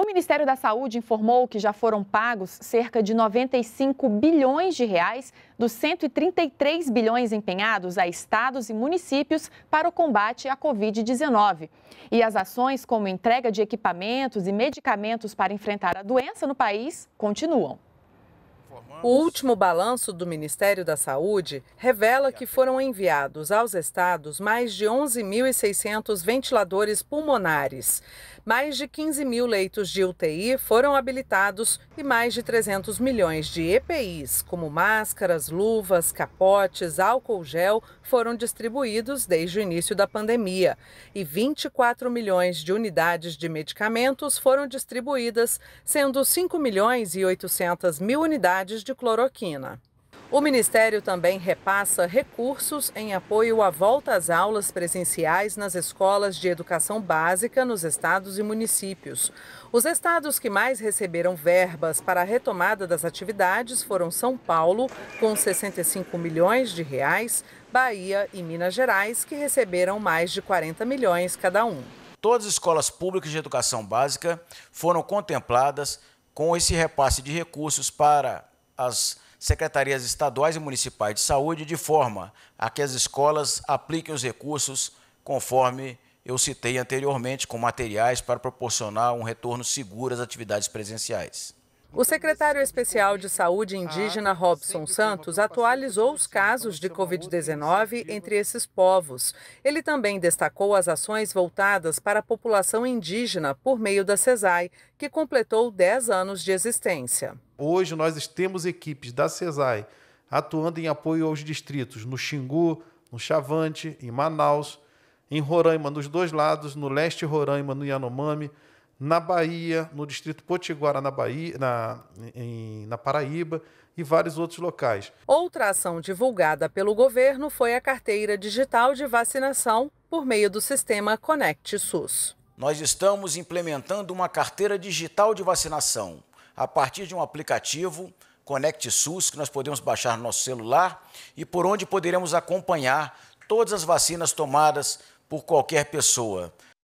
O Ministério da Saúde informou que já foram pagos cerca de 95 bilhões de reais dos 133 bilhões empenhados a estados e municípios para o combate à Covid-19. E as ações como entrega de equipamentos e medicamentos para enfrentar a doença no país continuam. O último balanço do Ministério da Saúde revela que foram enviados aos estados mais de 11.600 ventiladores pulmonares. Mais de 15 mil leitos de UTI foram habilitados e mais de 300 milhões de EPIs, como máscaras, luvas, capotes, álcool gel, foram distribuídos desde o início da pandemia. E 24 milhões de unidades de medicamentos foram distribuídas, sendo 5 milhões e 800 mil unidades de cloroquina. O Ministério também repassa recursos em apoio à volta às aulas presenciais nas escolas de educação básica nos estados e municípios. Os estados que mais receberam verbas para a retomada das atividades foram São Paulo, com 65 milhões de reais, Bahia e Minas Gerais, que receberam mais de 40 milhões cada um. Todas as escolas públicas de educação básica foram contempladas com esse repasse de recursos para as secretarias estaduais e municipais de saúde de forma a que as escolas apliquem os recursos conforme eu citei anteriormente, com materiais para proporcionar um retorno seguro às atividades presenciais. O secretário especial de Saúde indígena ah, Robson Santos atualizou os casos de Covid-19 entre esses povos. Ele também destacou as ações voltadas para a população indígena por meio da CESAI, que completou 10 anos de existência. Hoje nós temos equipes da CESAI atuando em apoio aos distritos no Xingu, no Chavante, em Manaus, em Roraima, nos dois lados, no leste Roraima, no Yanomami na Bahia, no distrito Potiguara, na, Bahia, na, em, na Paraíba e vários outros locais. Outra ação divulgada pelo governo foi a carteira digital de vacinação por meio do sistema Conect SUS. Nós estamos implementando uma carteira digital de vacinação a partir de um aplicativo Conect SUS que nós podemos baixar no nosso celular e por onde poderemos acompanhar todas as vacinas tomadas por qualquer pessoa.